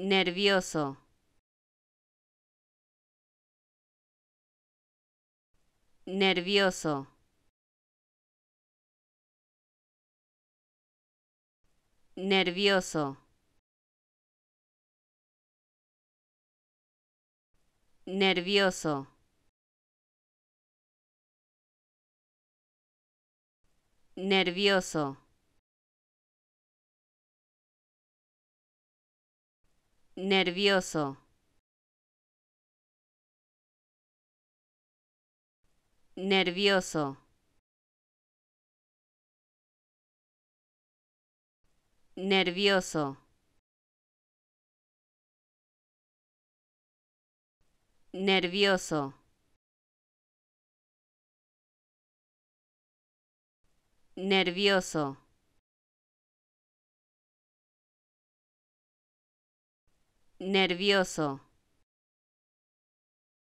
Nervioso. Nervioso. Nervioso. Nervioso. Nervioso. Nervioso. Nervioso. Nervioso. Nervioso. Nervioso. nervioso